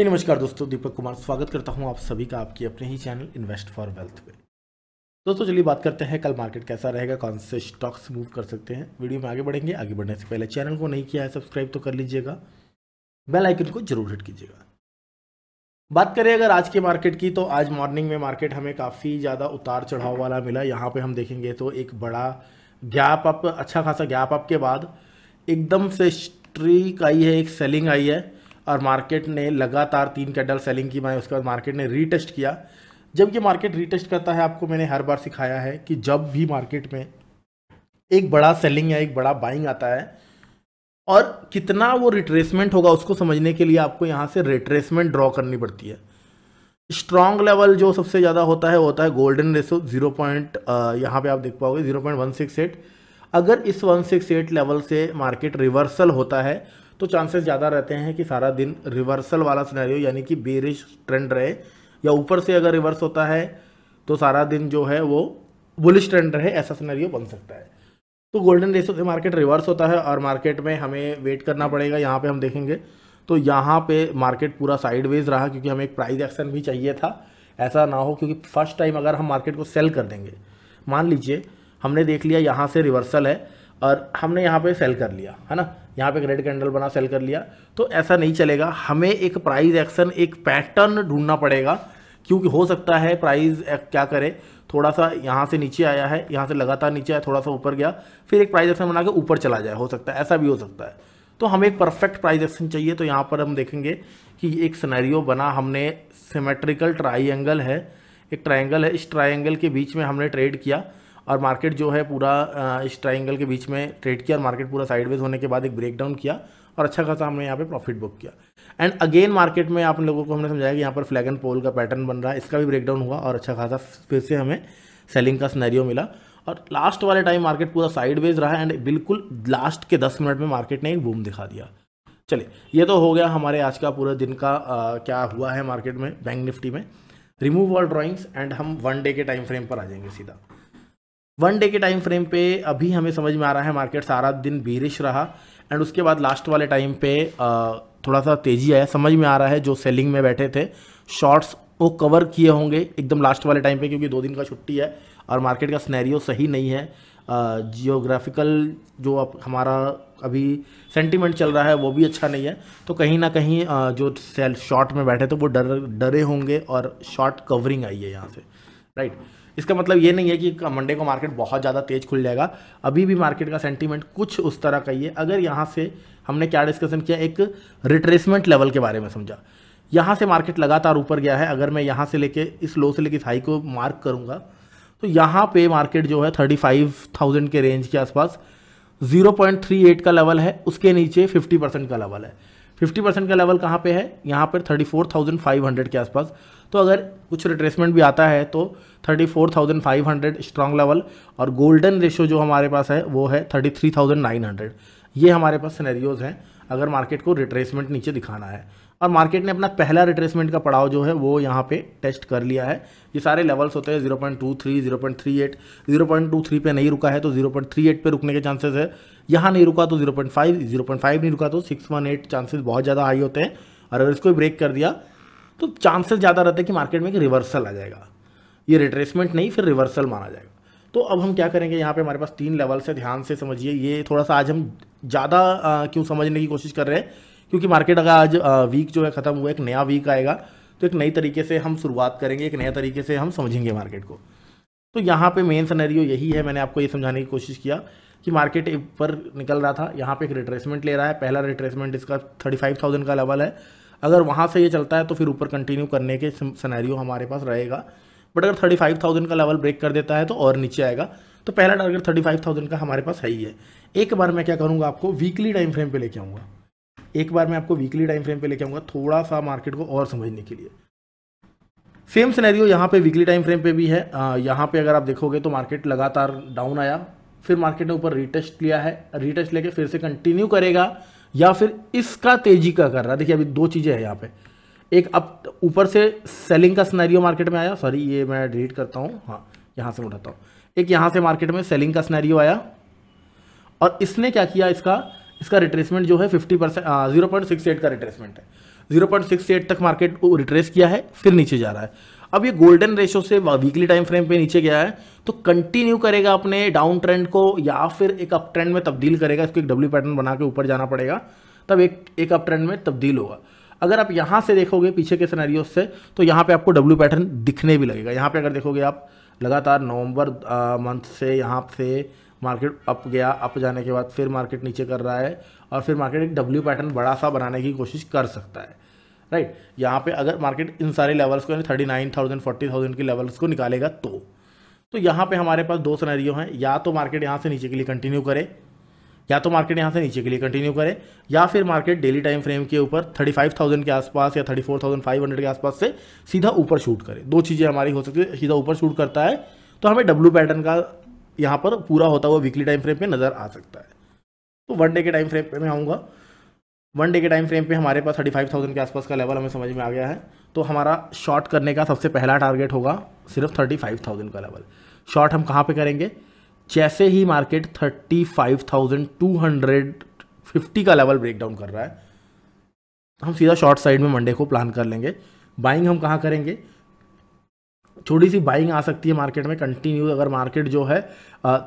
नमस्कार दोस्तों दीपक कुमार स्वागत करता हूं आप सभी का आपके अपने ही चैनल इन्वेस्ट फॉर वेल्थ में दोस्तों चलिए बात करते हैं कल मार्केट कैसा रहेगा कौन से स्टॉक्स मूव कर सकते हैं वीडियो में आगे बढ़ेंगे आगे बढ़ने से पहले चैनल को नहीं किया है सब्सक्राइब तो कर लीजिएगा बेल आइकन को जरूर हिट कीजिएगा बात करें अगर आज के मार्केट की तो आज मॉर्निंग में मार्केट हमें काफ़ी ज़्यादा उतार चढ़ाव वाला मिला यहाँ पर हम देखेंगे तो एक बड़ा गैप अप अच्छा खासा गैप अप के बाद एकदम से स्ट्रीक आई है एक सेलिंग आई है और मार्केट ने लगातार तीन कैंडल सेलिंग की मैं उसके बाद मार्केट ने रीटेस्ट किया जब ये मार्केट रीटेस्ट करता है आपको मैंने हर बार सिखाया है कि जब भी मार्केट में एक बड़ा सेलिंग या एक बड़ा बाइंग आता है और कितना वो रिट्रेसमेंट होगा उसको समझने के लिए आपको यहाँ से रिट्रेसमेंट ड्रॉ करनी पड़ती है स्ट्रॉन्ग लेवल जो सबसे ज़्यादा होता है होता है गोल्डन रेसो जीरो पॉइंट यहाँ पे आप देख पाओगे zero point one six eight अगर इस वन सिक्स एट लेवल से मार्केट रिवर्सल होता है तो चांसेस ज़्यादा रहते हैं कि सारा दिन रिवर्सल वाला सिनेरियो यानी कि बेरिश ट्रेंड रहे या ऊपर से अगर रिवर्स होता है तो सारा दिन जो है वो बुलिश ट्रेंड रहे ऐसा सिनेरियो बन सकता है तो गोल्डन रेसो से मार्केट रिवर्स होता है और मार्केट में हमें वेट करना पड़ेगा यहाँ पे हम देखेंगे तो यहाँ पे मार्केट पूरा साइडवेज रहा क्योंकि हमें एक प्राइस एक्शन भी चाहिए था ऐसा ना हो क्योंकि फर्स्ट टाइम अगर हम मार्केट को सेल कर देंगे मान लीजिए हमने देख लिया यहाँ से रिवर्सल है और हमने यहाँ पे सेल कर लिया है ना यहाँ पे एक रेड कैंडल बना सेल कर लिया तो ऐसा नहीं चलेगा हमें एक प्राइस एक्शन एक पैटर्न ढूंढना पड़ेगा क्योंकि हो सकता है प्राइस क्या करे थोड़ा सा यहाँ से नीचे आया है यहाँ से लगातार नीचे आया थोड़ा सा ऊपर गया फिर एक प्राइस एक्शन बना के ऊपर चला जाए हो सकता है ऐसा भी हो सकता है तो हमें एक परफेक्ट प्राइस एक्शन चाहिए तो यहाँ पर हम देखेंगे कि एक सिनेरियो बना हमने सिमेट्रिकल ट्राइंगल है एक ट्राइंगल है इस ट्राइंगल के बीच में हमने ट्रेड किया और मार्केट जो है पूरा इस ट्राइंगल के बीच में ट्रेड किया और मार्केट पूरा साइडवेज होने के बाद एक ब्रेकडाउन किया और अच्छा खासा हमने यहाँ पे प्रॉफिट बुक किया एंड अगेन मार्केट में आप लोगों को हमने समझाया कि यहाँ पर फ्लैग एंड पोल का पैटर्न बन रहा है इसका भी ब्रेकडाउन हुआ और अच्छा खासा फिर से हमें सेलिंग का स्नैरियो मिला और लास्ट वाले टाइम मार्केट पूरा साइडवेज रहा एंड बिल्कुल लास्ट के दस मिनट में मार्केट ने एक बूम दिखा दिया चलिए ये तो हो गया हमारे आज का पूरा दिन का आ, क्या हुआ है मार्केट में बैंक निफ्टी में रिमूव ऑल ड्राइंग्स एंड हम वन डे के टाइम फ्रेम पर आ जाएंगे सीधा वन डे के टाइम फ्रेम पे अभी हमें समझ में आ रहा है मार्केट सारा दिन बीरिश रहा एंड उसके बाद लास्ट वाले टाइम पे थोड़ा सा तेज़ी आया समझ में आ रहा है जो सेलिंग में बैठे थे शॉर्ट्स वो कवर किए होंगे एकदम लास्ट वाले टाइम पे क्योंकि दो दिन का छुट्टी है और मार्केट का स्नैरियो सही नहीं है जियोग्राफिकल जो अब हमारा अभी सेंटिमेंट चल रहा है वो भी अच्छा नहीं है तो कहीं ना कहीं जो सेल शॉर्ट में बैठे थे वो डर डरे होंगे और शॉर्ट कवरिंग आई है यहाँ से राइट right. इसका मतलब ये नहीं है कि मंडे को मार्केट बहुत ज़्यादा तेज खुल जाएगा अभी भी मार्केट का सेंटीमेंट कुछ उस तरह का ही है अगर यहाँ से हमने क्या डिस्कशन किया एक रिट्रेसमेंट लेवल के बारे में समझा यहाँ से मार्केट लगातार ऊपर गया है अगर मैं यहाँ से लेके इस लो से लेके इस हाई को मार्क करूँगा तो यहाँ पे मार्केट जो है थर्टी फाइव थाउजेंड के रेंज के आसपास 0.38 का लेवल है उसके नीचे 50 परसेंट का लेवल है फिफ्टी परसेंट का लेवल कहाँ पे है यहाँ पर thirty four thousand five hundred के आसपास तो अगर कुछ रिट्रेसमेंट भी आता है तो thirty four thousand five hundred level और गोल्डन रेशो जो हमारे पास है वो है thirty three thousand nine hundred ये हमारे पास सिनेरियोज़ हैं अगर मार्केट को रिट्रेसमेंट नीचे दिखाना है और मार्केट ने अपना पहला रिट्रेसमेंट का पड़ाव जो है वो यहाँ पे टेस्ट कर लिया है ये सारे लेवल्स होते हैं 0.23, 0.38, 0.23 पे नहीं रुका है तो 0.38 पे रुकने के चांसेस है यहाँ नहीं रुका तो 0.5, 0.5 नहीं रुका तो 618 चांसेस बहुत ज़्यादा हाई होते हैं और अगर इसको ब्रेक कर दिया तो चांसेस ज़्यादा रहते हैं कि मार्केट में एक रिवर्सल आ जाएगा ये रिट्रेसमेंट नहीं फिर रिवर्सल माना जाएगा तो अब हम क्या करेंगे यहाँ पे हमारे पास तीन लेवल्स है ध्यान से समझिए ये थोड़ा सा आज हम ज़्यादा क्यों समझने की कोशिश कर रहे हैं क्योंकि मार्केट अगर आज वीक जो है ख़त्म हुआ एक नया वीक आएगा तो एक नई तरीके से हम शुरुआत करेंगे एक नया तरीके से हम समझेंगे मार्केट को तो यहाँ पे मेन सनेरियो यही है मैंने आपको ये समझाने की कोशिश किया कि मार्केट पर निकल रहा था यहाँ पे एक रिट्रेसमेंट ले रहा है पहला रिट्रेसमेंट इसका थर्टी फाइव थाउजेंड का लेवल है अगर वहाँ से ये चलता है तो फिर ऊपर कंटिन्यू करने के सनेरियो हमारे पास रहेगा बट अगर थर्टी फाइव थाउजेंड का लेवल ब्रेक कर देता है तो और नीचे आएगा तो पहला टारगेट थर्टी फाइव थाउजेंड का हमारे पास है ही है एक बार मैं क्या करूँगा आपको वीकली टाइम फ्रेम पर लेके आऊँगा एक बार मैं आपको वीकली टाइम फ्रेम पे लेके आऊँगा थोड़ा सा मार्केट को और समझने के लिए सेम सिनेरियो यहाँ पे वीकली टाइम फ्रेम पे भी है यहाँ पे अगर आप देखोगे तो मार्केट लगातार डाउन आया फिर मार्केट ने ऊपर रिटेस्ट लिया है रिटेस्ट लेके फिर से कंटिन्यू करेगा या फिर इसका तेजी का कर रहा है देखिए अभी दो चीज़ें हैं यहाँ पे एक अब ऊपर से सेलिंग का सिनेरियो मार्केट में आया सॉरी ये मैं डिलीट करता हूँ हाँ यहाँ से उठाता हूँ एक यहाँ से मार्केट में सेलिंग का सिनेरियो आया और इसने क्या किया इसका इसका रिट्रेसमेंट जो है fifty percent zero point six eight का रिट्रेसमेंट है जीरो पॉइंट सिक्स एट तक मार्केट को रिट्रेस किया है फिर नीचे जा रहा है अब ये गोल्डन रेशो से वीकली टाइम फ्रेम पे नीचे गया है तो कंटिन्यू करेगा अपने डाउन ट्रेंड को या फिर एक अप ट्रेंड में तब्दील करेगा इसको एक डब्ल्यू पैटर्न बना के ऊपर जाना पड़ेगा तब एक एक अप ट्रेंड में तब्दील होगा अगर आप यहाँ से देखोगे पीछे के सनारियों से तो यहाँ पे आपको डब्ल्यू पैटर्न दिखने भी लगेगा यहाँ पे अगर देखोगे आप लगातार नवंबर मंथ से यहाँ से मार्केट अप गया अप जाने के बाद फिर मार्केट नीचे कर रहा है और फिर मार्केट एक डब्ल्यू पैटर्न बड़ा सा बनाने की कोशिश कर सकता है राइट यहाँ पे अगर मार्केट इन सारे लेवल्स को यानी thirty nine thousand forty thousand के लेवल्स को निकालेगा तो तो यहाँ पे हमारे पास दो सनेरियो हैं या तो मार्केट यहाँ से नीचे के लिए कंटिन्यू करे या तो मार्केट यहाँ से नीचे के लिए कंटिन्यू करे या फिर मार्केट डेली टाइम फ्रेम के ऊपर थाउजेंड के आसपास या हंड्रेड के आसपास से सीधा ऊपर शूट करे दो चीज़ें हमारी हो सकती है सीधा ऊपर शूट करता है तो हमें डब्लू पैटर्न का यहाँ पर पूरा होता हुआ वीकली टाइम फ्रेम पे नज़र आ सकता है तो वन डे के टाइम फ्रेम पे मैं आऊँगा वन डे के टाइम फ्रेम पे हमारे पास थर्टी फाइव थाउजेंड के आसपास का लेवल हमें समझ में आ गया है तो हमारा शॉर्ट करने का सबसे पहला टारगेट होगा सिर्फ थर्टी फाइव थाउजेंड का लेवल शॉर्ट हम कहाँ पर करेंगे जैसे ही market thirty five thousand two hundred fifty का लेवल ब्रेक डाउन कर रहा है हम सीधा शॉर्ट साइड में मंडे को प्लान कर लेंगे बाइंग हम कहाँ करेंगे थोड़ी सी बाइंग आ सकती है मार्केट में कंटिन्यू अगर मार्केट जो है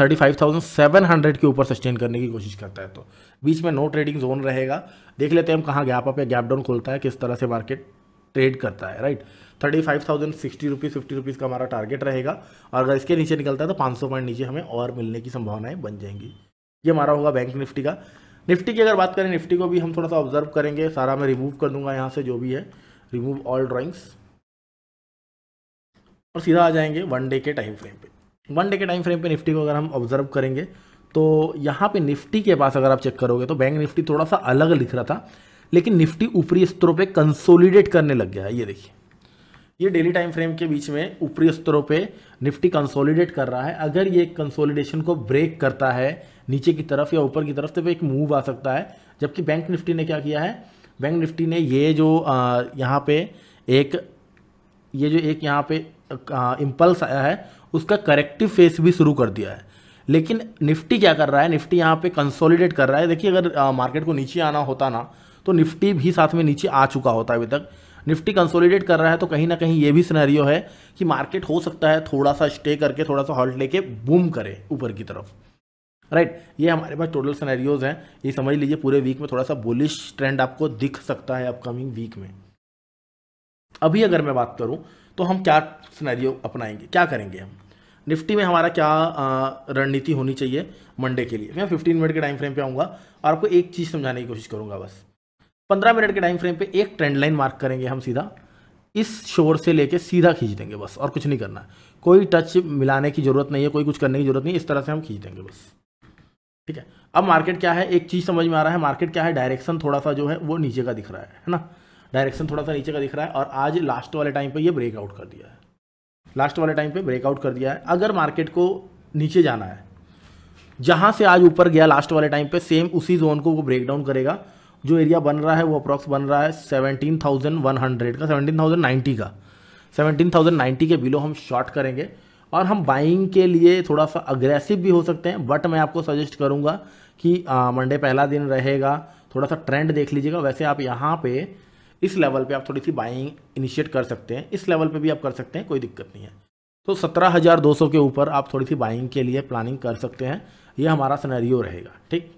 thirty five thousand seven hundred के ऊपर सस्टेन करने की कोशिश करता है तो बीच में नो ट्रेडिंग जोन रहेगा देख लेते हैं हम कहाँ गैप अप या गैप डाउन खोलता है किस तरह से मार्केट ट्रेड करता है right thirty five thousand sixty rupees fifty rupees का हमारा टारगेट रहेगा और अगर इसके नीचे निकलता है तो पाँच सौ पॉइंट नीचे हमें और मिलने की संभावनाएं बन जाएंगी ये हमारा होगा बैंक निफ्टी का निफ्टी की अगर बात करें निफ्टी को भी हम थोड़ा सा ऑब्जर्व करेंगे सारा मैं रिमूव कर दूंगा यहाँ से जो भी है रिमूव ऑल ड्राइंग्स और सीधा आ जाएंगे वन डे के टाइम फ्रेम पे वन डे के टाइम फ्रेम पे निफ्टी को अगर हम ऑब्जर्व करेंगे तो यहाँ पे निफ्टी के पास अगर आप चेक करोगे तो बैंक निफ्टी थोड़ा सा अलग लिख रहा था लेकिन निफ्टी ऊपरी स्तरों पे कंसोलिडेट करने लग गया ये देखिए ये डेली टाइम फ्रेम के बीच में ऊपरी स्तरों पे निफ्टी कंसोलिडेट कर रहा है अगर ये कंसोलिडेशन को ब्रेक करता है नीचे की तरफ या ऊपर की तरफ तो एक मूव आ सकता है जबकि बैंक निफ्टी ने क्या किया है बैंक निफ्टी ने ये जो यहाँ पे एक ये जो एक यहाँ पे इम्पल्स आया है उसका करेक्टिव फेस भी शुरू कर दिया है लेकिन निफ्टी क्या कर रहा है निफ्टी यहाँ पे कंसोलिडेट कर रहा है देखिए अगर मार्केट को नीचे आना होता ना तो निफ्टी भी साथ में नीचे आ चुका होता अभी तक निफ्टी कंसोलिडेट कर रहा है तो कहीं ना कहीं ये भी सिनेरियो है कि मार्केट हो सकता है थोड़ा सा स्टे करके थोड़ा सा हॉल्ट लेके बूम करे ऊपर की तरफ राइट right. ये हमारे पास टोटल सिनेरियोज हैं ये समझ लीजिए पूरे वीक में थोड़ा सा बुलिश ट्रेंड आपको दिख सकता है अपकमिंग वीक में अभी अगर मैं बात करूँ तो हम क्या सिनेरियो अपनाएंगे क्या करेंगे हम निफ्टी में हमारा क्या रणनीति होनी चाहिए मंडे के लिए मैं फिफ्टीन मिनट के टाइम फ्रेम पे आऊँगा और आपको एक चीज़ समझाने की कोशिश करूँगा बस पंद्रह मिनट के टाइम फ्रेम पे एक ट्रेंड लाइन मार्क करेंगे हम सीधा इस शोर से लेके सीधा खींच देंगे बस और कुछ नहीं करना कोई टच मिलाने की ज़रूरत नहीं है कोई कुछ करने की ज़रूरत नहीं इस तरह से हम खींच देंगे बस ठीक है अब मार्केट क्या है एक चीज़ समझ में आ रहा है मार्केट क्या है डायरेक्शन थोड़ा सा जो है वो नीचे का दिख रहा है है ना डायरेक्शन थोड़ा सा नीचे का दिख रहा है और आज लास्ट वाले टाइम पर यह ब्रेकआउट कर दिया है लास्ट वाले टाइम पर ब्रेकआउट कर दिया है अगर मार्केट को नीचे जाना है जहाँ से आज ऊपर गया लास्ट वाले टाइम पे सेम उसी जोन को वो ब्रेक डाउन करेगा जो एरिया बन रहा है वो अप्रॉक्स बन रहा है सेवनटीन थाउजेंड वन हंड्रेड का सेवनटीन थाउजेंड नाइन्टी का सेवनटीन थाउजेंड नाइन्टी के बिलो हम शॉर्ट करेंगे और हम बाइंग के लिए थोड़ा सा अग्रेसिव भी हो सकते हैं बट मैं आपको सजेस्ट करूँगा कि मंडे पहला दिन रहेगा थोड़ा सा ट्रेंड देख लीजिएगा वैसे आप यहाँ पर इस लेवल पे आप थोड़ी सी बाइंग इनिशिएट कर सकते हैं इस लेवल पे भी आप कर सकते हैं कोई दिक्कत नहीं है तो सत्रह हज़ार दो सौ के ऊपर आप थोड़ी सी बाइंग के लिए प्लानिंग कर सकते हैं ये हमारा सनेरियो रहेगा ठीक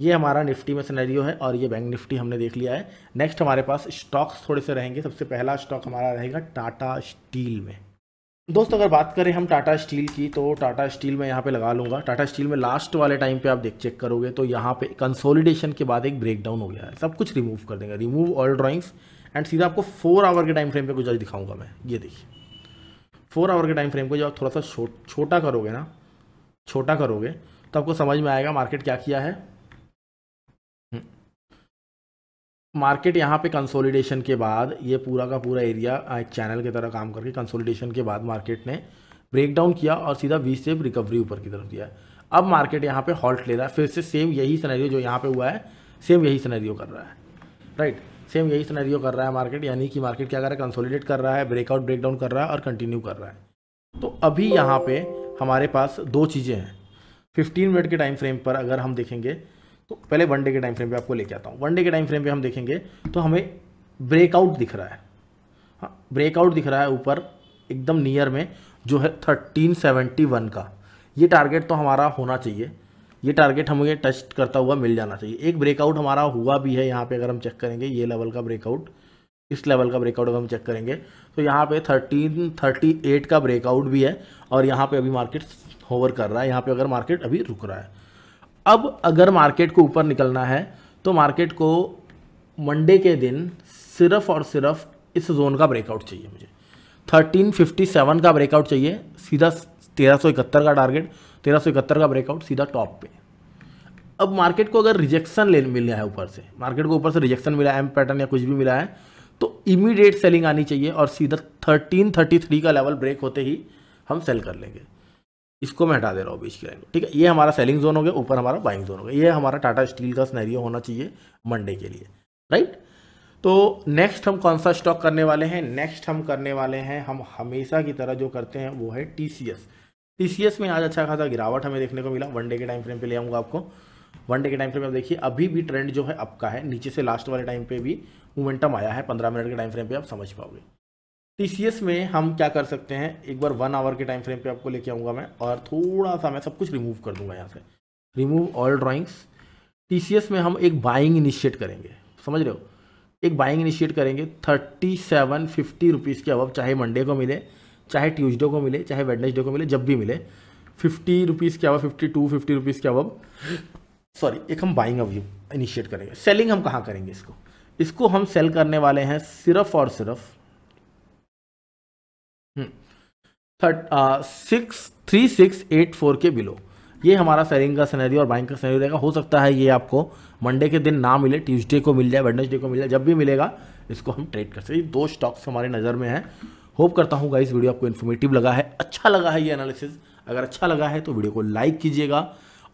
ये हमारा निफ्टी में सनेरियो है और ये बैंक निफ्टी हमने देख लिया है नेक्स्ट हमारे पास स्टॉक्स थोड़े से रहेंगे सबसे पहला स्टॉक हमारा रहेगा टाटा स्टील में दोस्तों अगर बात करें हम टाटा स्टील की तो टाटा स्टील में यहाँ पे लगा लूँगा टाटा स्टील में लास्ट वाले टाइम पे आप देख चेक करोगे तो यहाँ पे कंसोलिडेशन के बाद एक ब्रेकडाउन हो गया है सब कुछ रिमूव कर देंगे रिमूव ऑल ड्राइंग्स एंड सीधा आपको फोर आवर के टाइम फ्रेम पर कुछ दिखाऊंगा मैं ये देखिए फोर आवर के टाइम फ्रेम को जब आप थोड़ा सा छोटा करोगे ना छोटा करोगे तो आपको समझ में आएगा मार्केट क्या किया है मार्केट यहाँ पे कंसोलिडेशन के बाद ये पूरा का पूरा एरिया एक चैनल की तरह काम करके कंसोलिडेशन के बाद मार्केट ने ब्रेकडाउन किया और सीधा वी सेप रिकवरी ऊपर की तरफ दिया अब मार्केट यहाँ पे हॉल्ट ले रहा है फिर से सेम यही सनेरियो जो यहाँ पे हुआ है सेम यही सनेरियो कर रहा है राइट सेम यही सनेरियो कर रहा है मार्केट यानी कि मार्केट क्या कर रहा है कंसोलिडेट कर रहा है ब्रेकआउट ब्रेकडाउन कर रहा है और कंटिन्यू कर रहा है तो अभी यहाँ पर हमारे पास दो चीज़ें हैं फिफ्टीन मिनट के टाइम फ्रेम पर अगर हम देखेंगे तो पहले वन डे के टाइम फ्रेम पे आपको लेके आता हूँ वन डे के टाइम फ्रेम पे हम देखेंगे तो हमें ब्रेकआउट दिख रहा है हाँ ब्रेकआउट दिख रहा है ऊपर एकदम नियर में जो है थर्टीन सेवेंटी वन का ये टारगेट तो हमारा होना चाहिए ये टारगेट हमें टच करता हुआ मिल जाना चाहिए एक ब्रेकआउट हमारा हुआ भी है यहाँ पे अगर हम चेक करेंगे ये लेवल का ब्रेकआउट इस लेवल का ब्रेकआउट अगर हम चेक करेंगे तो यहाँ पे थर्टीन थर्टी एट का ब्रेकआउट भी है और यहाँ पे अभी मार्केट होवर कर रहा है यहाँ पे अगर मार्केट अभी रुक रहा है अब अगर मार्केट को ऊपर निकलना है तो मार्केट को मंडे के दिन सिर्फ और सिर्फ इस जोन का ब्रेकआउट चाहिए मुझे 1357 का ब्रेकआउट चाहिए सीधा तेरह का टारगेट तेरह का ब्रेकआउट सीधा टॉप पे अब मार्केट को अगर रिजेक्शन ले मिल है ऊपर से मार्केट को ऊपर से रिजेक्शन मिला एम पैटर्न या कुछ भी मिला है तो इमीडिएट सेलिंग आनी चाहिए और सीधा 1333 का लेवल ब्रेक होते ही हम सेल कर लेंगे इसको मैं हटा दे रहा हूँ बीच के लाइन ठीक है ये हमारा सेलिंग जोन हो गया ऊपर हमारा बाइंग जोन हो गया ये हमारा टाटा स्टील का स्नैरियो होना चाहिए मंडे के लिए राइट तो नेक्स्ट हम कौन सा स्टॉक करने वाले हैं नेक्स्ट हम करने वाले हैं हम हमेशा की तरह जो करते हैं वो है टी सी में आज अच्छा खासा गिरावट हमें देखने को मिला वन डे के टाइम फ्रेम पे ले आऊँगा आपको वन डे के टाइम फ्रेम में देखिए अभी भी ट्रेंड जो है अब का है नीचे से लास्ट वाले टाइम पे भी मोमेंटम आया है पंद्रह मिनट के टाइम फ्रेम पे आप समझ पाओगे टीसीएस में हम क्या कर सकते हैं एक बार वन आवर के टाइम फ्रेम पे आपको लेके आऊँगा मैं और थोड़ा सा मैं सब कुछ रिमूव कर दूंगा यहाँ से रिमूव ऑल ड्राइंग्स टीसीएस में हम एक बाइंग इनिशिएट करेंगे समझ रहे हो एक बाइंग इनिशिएट करेंगे थर्टी सेवन फिफ्टी रुपीज़ के अब चाहे मंडे को मिले चाहे ट्यूजडे को मिले चाहे वेडनेसडे को मिले जब भी मिले फिफ्टी रुपीज़ के अब फिफ्टी टू फिफ्टी रुपीज़ के अब सॉरी एक हम बाइंग अब इनिशिएट करेंगे सेलिंग हम कहाँ करेंगे इसको इसको हम सेल करने वाले हैं सिर्फ और सिर्फ six three six eight four के बिलो ये हमारा सेलिंग का सैनरी और बाइंग का सैनरी रहेगा हो सकता है ये आपको मंडे के दिन ना मिले ट्यूसडे को मिल जाए वेडनेसडे को मिल जाए जब भी मिलेगा इसको हम ट्रेड कर सकते हैं दो स्टॉक्स हमारे नज़र में हैं होप करता हूँ इस वीडियो आपको इन्फॉर्मेटिव लगा है अच्छा लगा है ये एनालिसिस अगर अच्छा लगा है तो वीडियो को लाइक कीजिएगा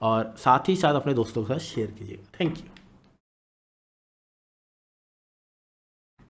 और साथ ही साथ अपने दोस्तों के साथ शेयर कीजिएगा थैंक यू